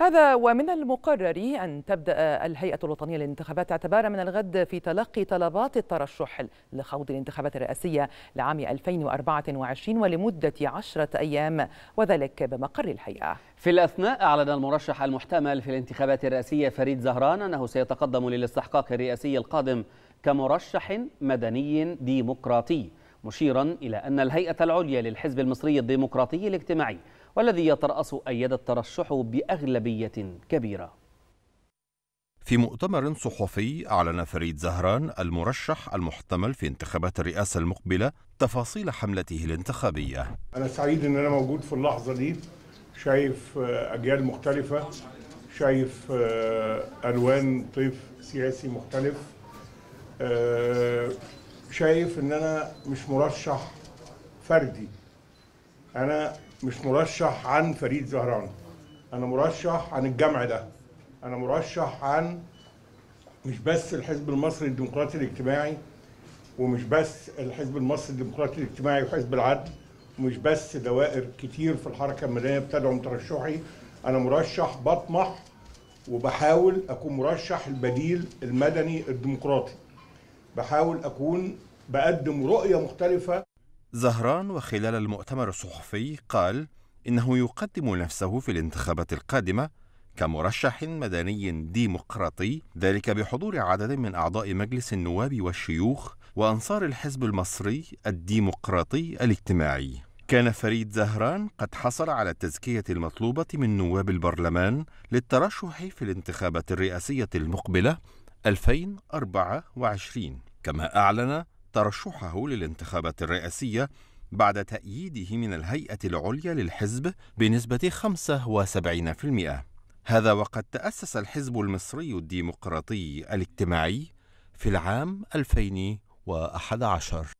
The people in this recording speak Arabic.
هذا ومن المقرر أن تبدأ الهيئة الوطنية للانتخابات اعتبارا من الغد في تلقي طلبات الترشح لخوض الانتخابات الرئاسية لعام 2024 ولمدة عشرة أيام وذلك بمقر الهيئة في الأثناء أعلن المرشح المحتمل في الانتخابات الرئاسية فريد زهران أنه سيتقدم للاستحقاق الرئاسي القادم كمرشح مدني ديمقراطي مشيرا إلى أن الهيئة العليا للحزب المصري الديمقراطي الاجتماعي والذي يترأس أيد الترشح بأغلبية كبيرة في مؤتمر صحفي أعلن فريد زهران المرشح المحتمل في انتخابات الرئاسة المقبلة تفاصيل حملته الانتخابية أنا سعيد أن أنا موجود في اللحظة دي شايف آه، أجيال مختلفة شايف آه، ألوان طيف سياسي مختلف آه، شايف أن أنا مش مرشح فردي انا مش مرشح عن فريد زهران انا مرشح عن الجمع ده انا مرشح عن مش بس الحزب المصري الديمقراطي الاجتماعي ومش بس الحزب المصري الديمقراطي الاجتماعي وحزب العدل ومش بس دوائر كتير في الحركه المدنيه بتدعم ترشحي انا مرشح بطمح وبحاول اكون مرشح البديل المدني الديمقراطي بحاول اكون بقدم رؤيه مختلفه زهران وخلال المؤتمر الصحفي قال إنه يقدم نفسه في الانتخابات القادمة كمرشح مدني ديمقراطي ذلك بحضور عدد من أعضاء مجلس النواب والشيوخ وأنصار الحزب المصري الديمقراطي الاجتماعي كان فريد زهران قد حصل على التزكية المطلوبة من نواب البرلمان للترشح في الانتخابات الرئاسية المقبلة 2024 كما أعلن ترشحه للانتخابات الرئاسية بعد تأييده من الهيئة العليا للحزب بنسبة 75%. هذا وقد تأسس الحزب المصري الديمقراطي الاجتماعي في العام 2011